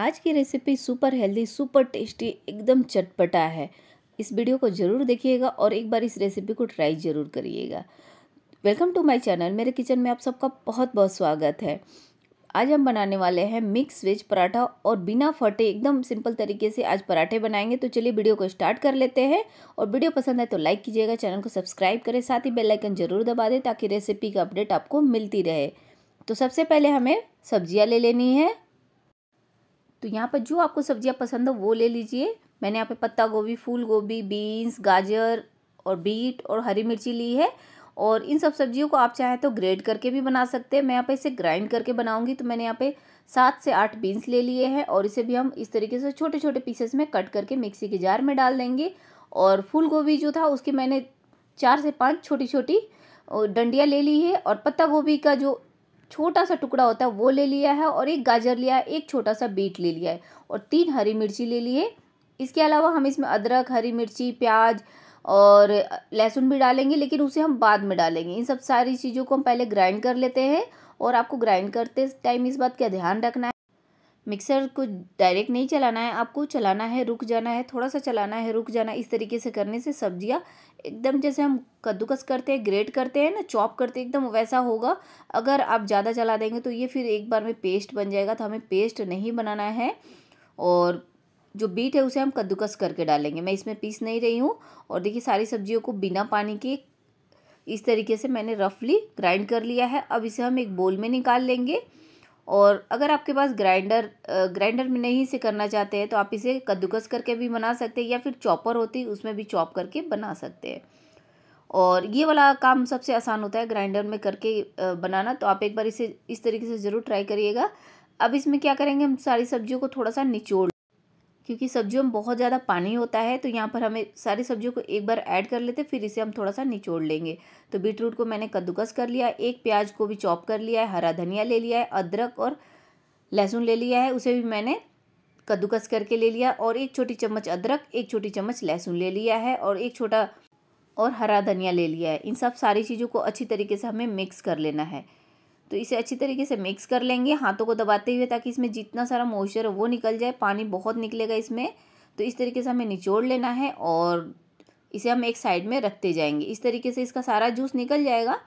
आज की recipe super healthy super tasty एकदम चटपटा है इस वीडियो को ज़रूर देखिएगा और एक बार इस रेसिपी को ट्राई ज़रूर करिएगा वेलकम टू माय चैनल मेरे किचन में आप सबका बहुत बहुत स्वागत है आज हम बनाने वाले हैं मिक्स वेज पराठा और बिना फटे एकदम सिंपल तरीके से आज पराठे बनाएंगे तो चलिए वीडियो को स्टार्ट कर लेते हैं और वीडियो पसंद है तो लाइक कीजिएगा चैनल को सब्सक्राइब करें साथ ही बेल आइकन जरूर दबा दें ताकि रेसिपी का अपडेट आपको मिलती रहे तो सबसे पहले हमें सब्जियां ले लेनी है तो यहाँ पर जो आपको सब्जियाँ पसंद हो वो ले लीजिए मैंने यहाँ पे पत्ता गोभी फूल गोभी बीन्स गाजर और बीट और हरी मिर्ची ली है और इन सब सब्जियों को आप चाहें तो ग्रेड करके भी बना सकते हैं मैं यहाँ पे इसे ग्राइंड करके बनाऊंगी तो मैंने यहाँ पे सात से आठ बीन्स ले लिए हैं और इसे भी हम इस तरीके से छोटे छोटे पीसेस में कट करके मिक्सी के जार में डाल देंगे और फूल गोभी जो था उसकी मैंने चार से पाँच छोटी छोटी डंडियाँ ले ली है और पत्ता गोभी का जो छोटा सा टुकड़ा होता है वो ले लिया है और एक गाजर लिया है एक छोटा सा बीट ले लिया है और तीन हरी मिर्ची ले लिए इसके अलावा हम इसमें अदरक हरी मिर्ची प्याज और लहसुन भी डालेंगे लेकिन उसे हम बाद में डालेंगे इन सब सारी चीज़ों को हम पहले ग्राइंड कर लेते हैं और आपको ग्राइंड करते टाइम इस बात का ध्यान रखना है मिक्सर को डायरेक्ट नहीं चलाना है आपको चलाना है रुक जाना है थोड़ा सा चलाना है रुक जाना इस तरीके से करने से सब्जियाँ एकदम जैसे हम कद्दूकस करते हैं ग्रेट करते हैं ना चॉप करते हैं एकदम वैसा होगा अगर आप ज़्यादा चला देंगे तो ये फिर एक बार में पेस्ट बन जाएगा तो हमें पेस्ट नहीं बनाना है और जो बीट है उसे हम कद्दूकस करके डालेंगे मैं इसमें पीस नहीं रही हूँ और देखिए सारी सब्जियों को बिना पानी के इस तरीके से मैंने रफली ग्राइंड कर लिया है अब इसे हम एक बोल में निकाल लेंगे और अगर आपके पास ग्राइंडर ग्राइंडर में नहीं से करना चाहते हैं तो आप इसे कद्दूकस करके भी बना सकते हैं या फिर चॉपर होती है उसमें भी चॉप करके बना सकते हैं और ये वाला काम सबसे आसान होता है ग्राइंडर में करके बनाना तो आप एक बार इसे इस तरीके से ज़रूर ट्राई करिएगा अब इसमें क्या करेंगे हम सारी सब्जियों को थोड़ा सा निचोड़ क्योंकि सब्जियों में बहुत ज़्यादा पानी होता है तो यहाँ पर हमें सारी सब्जियों को एक बार ऐड कर लेते फिर इसे हम थोड़ा सा निचोड़ लेंगे तो बीटरूट को मैंने कद्दूकस कर लिया एक प्याज को भी चॉप कर लिया है हरा धनिया ले लिया है अदरक और लहसुन ले लिया है उसे भी मैंने कद्दूकस करके ले लिया और एक छोटी चम्मच अदरक एक छोटी चम्मच लहसुन ले लिया है और एक छोटा और हरा धनिया ले लिया है इन सब सारी चीज़ों को अच्छी तरीके से हमें मिक्स कर लेना है तो इसे अच्छी तरीके से मिक्स कर लेंगे हाथों को दबाते हुए ताकि इसमें जितना सारा मॉइस्चर है वो निकल जाए पानी बहुत निकलेगा इसमें तो इस तरीके से हमें निचोड़ लेना है और इसे हम एक साइड में रखते जाएंगे इस तरीके से इसका सारा जूस निकल जाएगा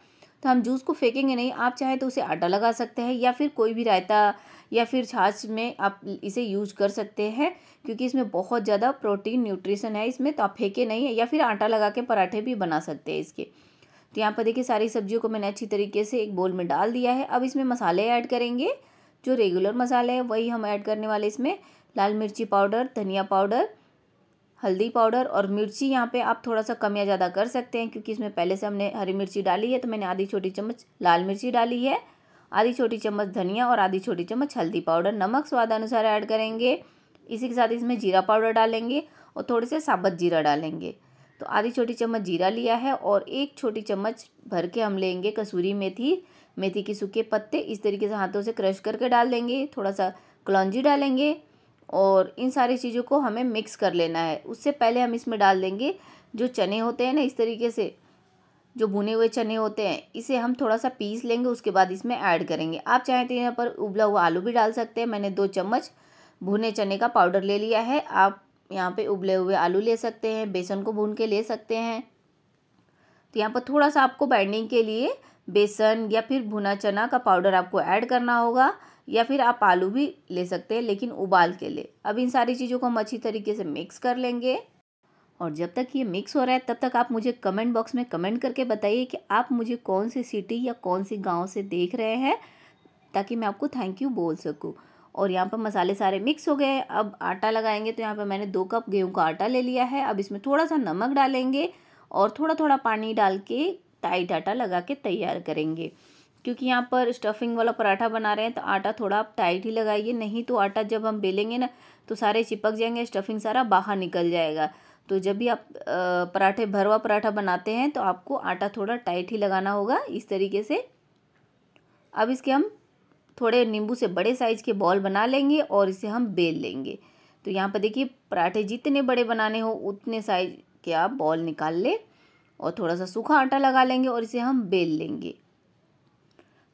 तो हम जूस को फेंकेंगे नहीं आप चाहें तो उसे आटा लगा सकते हैं या फिर कोई भी रायता या फिर छाछ में आप इसे यूज कर सकते हैं क्योंकि इसमें बहुत ज़्यादा प्रोटीन न्यूट्रिशन है इसमें तो आप फेंके नहीं है या फिर आटा लगा के पराठे भी बना सकते हैं इसके तो यहाँ पर देखिए सारी सब्जियों को मैंने अच्छी तरीके से एक बोल में डाल दिया है अब इसमें मसाले ऐड करेंगे जो रेगुलर मसाले हैं वही हम ऐड करने वाले इसमें लाल मिर्ची पाउडर धनिया पाउडर हल्दी पाउडर और मिर्ची यहाँ पे आप थोड़ा सा कम या ज़्यादा कर सकते हैं क्योंकि इसमें पहले से हमने हरी मिर्ची डाली है तो मैंने आधी छोटी चम्मच लाल मिर्ची डाली है आधी छोटी चम्मच धनिया और आधी छोटी चम्मच हल्दी पाउडर नमक स्वाद अनुसार ऐड करेंगे इसी के साथ इसमें जीरा पाउडर डालेंगे और थोड़े से साबुत जीरा डालेंगे तो आधी छोटी चम्मच जीरा लिया है और एक छोटी चम्मच भर के हम लेंगे कसूरी मेथी मेथी के सूखे पत्ते इस तरीके से हाथों से क्रश करके डाल देंगे थोड़ा सा कलौजी डालेंगे और इन सारी चीज़ों को हमें मिक्स कर लेना है उससे पहले हम इसमें डाल देंगे जो चने होते हैं ना इस तरीके से जो भुने हुए चने होते हैं इसे हम थोड़ा सा पीस लेंगे उसके बाद इसमें ऐड करेंगे आप चाहें तो यहाँ पर उबला हुआ आलू भी डाल सकते हैं मैंने दो चम्मच भुने चने का पाउडर ले लिया है आप यहाँ पे उबले हुए आलू ले सकते हैं बेसन को भून के ले सकते हैं तो यहाँ पर थोड़ा सा आपको बाइंडिंग के लिए बेसन या फिर भुना चना का पाउडर आपको ऐड करना होगा या फिर आप आलू भी ले सकते हैं लेकिन उबाल के लिए अब इन सारी चीज़ों को हम अच्छी तरीके से मिक्स कर लेंगे और जब तक ये मिक्स हो रहा है तब तक आप मुझे कमेंट बॉक्स में कमेंट करके बताइए कि आप मुझे कौन सी सिटी या कौन सी गांव से देख रहे हैं ताकि मैं आपको थैंक यू बोल सकूँ और यहाँ पर मसाले सारे मिक्स हो गए अब आटा लगाएंगे तो यहाँ पर मैंने दो कप गेहूँ का आटा ले लिया है अब इसमें थोड़ा सा नमक डालेंगे और थोड़ा थोड़ा पानी डाल के टाइट आटा लगा के तैयार करेंगे क्योंकि यहाँ पर स्टफिंग वाला पराठा बना रहे हैं तो आटा थोड़ा आप टाइट ही लगाइए नहीं तो आटा जब हम बेलेंगे ना तो सारे चिपक जाएंगे स्टफिंग सारा बाहर निकल जाएगा तो जब भी आप पराठे भरवा पराठा बनाते हैं तो आपको आटा थोड़ा टाइट ही लगाना होगा इस तरीके से अब इसके हम थोड़े नींबू से बड़े साइज़ के बॉल बना लेंगे और इसे हम बेल लेंगे तो यहाँ पर देखिए पराठे जितने बड़े बनाने हो उतने साइज के आप बॉल निकाल लें और थोड़ा सा सूखा आटा लगा लेंगे और इसे हम बेल लेंगे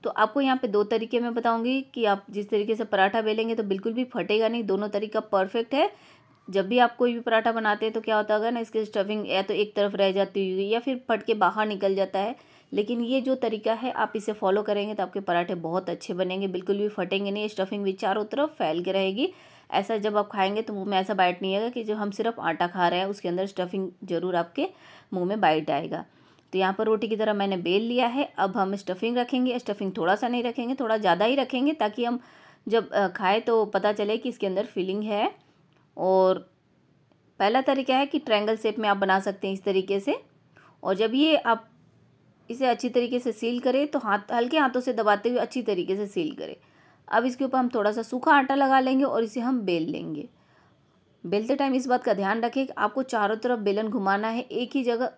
तो आपको यहाँ पे दो तरीके मैं बताऊँगी कि आप जिस तरीके से पराठा बेलेंगे तो बिल्कुल भी फटेगा नहीं दोनों तरीका परफेक्ट है जब भी आप कोई भी पराठा बनाते हैं तो क्या होता है ना इसकी स्टफिंग या तो एक तरफ रह जाती हुई या फिर फट के बाहर निकल जाता है लेकिन ये जो तरीका है आप इसे फॉलो करेंगे तो आपके पराठे बहुत अच्छे बनेंगे बिल्कुल भी फटेंगे नहीं स्टफिंग भी चारों तरफ फैल के रहेगी ऐसा जब आप खाएंगे तो मुंह में ऐसा बाइट नहीं आएगा कि जो हम सिर्फ आटा खा रहे हैं उसके अंदर स्टफिंग ज़रूर आपके मुँह में बाइट आएगा तो यहाँ पर रोटी की तरह मैंने बेल लिया है अब हम स्टफिंग रखेंगे स्टफिंग थोड़ा सा नहीं रखेंगे थोड़ा ज़्यादा ही रखेंगे ताकि हम जब खाएँ तो पता चले कि इसके अंदर फीलिंग है और पहला तरीका है कि ट्रायंगल शेप में आप बना सकते हैं इस तरीके से और जब ये आप इसे अच्छी तरीके से सील करें तो हाथ हल्के हाथों से दबाते हुए अच्छी तरीके से सील करें अब इसके ऊपर हम थोड़ा सा सूखा आटा लगा लेंगे और इसे हम बेल लेंगे बेलते टाइम इस बात का ध्यान रखें कि आपको चारों तरफ बेलन घुमाना है एक ही जगह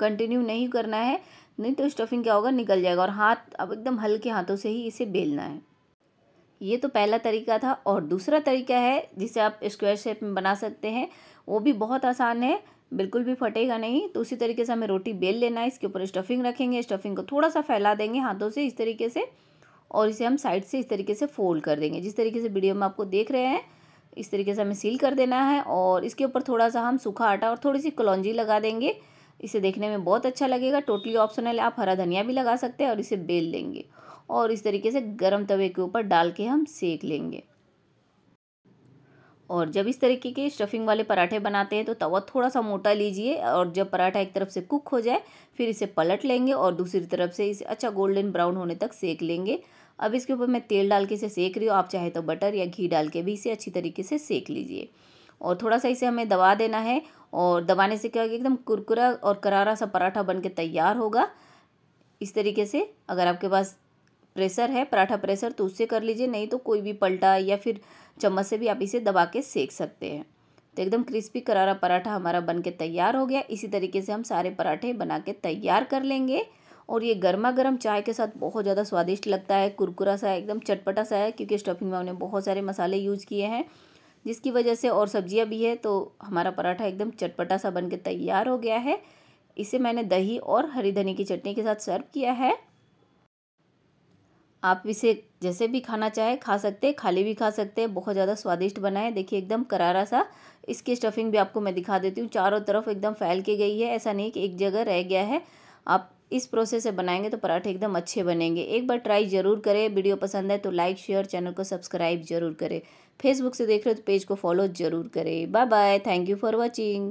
कंटिन्यू नहीं करना है नहीं तो स्टफिंग क्या होगा निकल जाएगा और हाथ अब एकदम हल्के हाथों से ही इसे बेलना है ये तो पहला तरीका था और दूसरा तरीका है जिसे आप स्क्वायर शेप में बना सकते हैं वो भी बहुत आसान है बिल्कुल भी फटेगा नहीं तो उसी तरीके से हमें रोटी बेल लेना है इसके ऊपर स्टफिंग रखेंगे स्टफिंग को थोड़ा सा फैला देंगे हाथों से इस तरीके से और इसे हम साइड से इस तरीके से फोल्ड कर देंगे जिस तरीके से वीडियो में आपको देख रहे हैं इस तरीके से हमें सील कर देना है और इसके ऊपर थोड़ा सा हम सूखा आटा और थोड़ी सी कलौजी लगा देंगे इसे देखने में बहुत अच्छा लगेगा टोटली ऑप्शनल आप हरा धनिया भी लगा सकते हैं और इसे बेल लेंगे और इस तरीके से गर्म तवे के ऊपर डाल के हम सेक लेंगे और जब इस तरीके के स्टफिंग वाले पराठे बनाते हैं तो तवा थोड़ा सा मोटा लीजिए और जब पराठा एक तरफ से कुक हो जाए फिर इसे पलट लेंगे और दूसरी तरफ से इसे अच्छा गोल्डन ब्राउन होने तक सेक लेंगे अब इसके ऊपर मैं तेल डाल के इसे सेक रही हूँ आप चाहे तो बटर या घी डाल के भी इसे अच्छी तरीके से सेक लीजिए और थोड़ा सा इसे हमें दबा देना है और दबाने से क्या एकदम कुरकुरा और करारा सा पराठा बन के तैयार होगा इस तरीके से अगर आपके पास प्रेशर है पराठा प्रेशर तो उससे कर लीजिए नहीं तो कोई भी पलटा या फिर चम्मच से भी आप इसे दबा के सेक सकते हैं तो एकदम क्रिस्पी करारा पराठा हमारा बन के तैयार हो गया इसी तरीके से हम सारे पराठे बना के तैयार कर लेंगे और ये गर्मा गर्म चाय के साथ बहुत ज़्यादा स्वादिष्ट लगता है कुरकुरा सा है एकदम चटपटा सा है क्योंकि स्टफिंग में हमने बहुत सारे मसाले यूज किए हैं जिसकी वजह से और सब्जियां भी है तो हमारा पराठा एकदम चटपटा सा बन के तैयार हो गया है इसे मैंने दही और हरी धनी की चटनी के साथ सर्व किया है आप इसे जैसे भी खाना चाहे खा सकते हैं खाली भी खा सकते हैं बहुत ज़्यादा स्वादिष्ट बना है देखिए एकदम करारा सा इसकी स्टफिंग भी आपको मैं दिखा देती हूँ चारों तरफ एकदम फैल के गई है ऐसा नहीं कि एक जगह रह गया है आप इस प्रोसेस से बनाएंगे तो पराठे एकदम अच्छे बनेंगे एक बार ट्राई ज़रूर करें वीडियो पसंद है तो लाइक शेयर चैनल को सब्सक्राइब जरूर करें फेसबुक से देख रहे हो तो पेज को फॉलो ज़रूर करें bye bye thank you for watching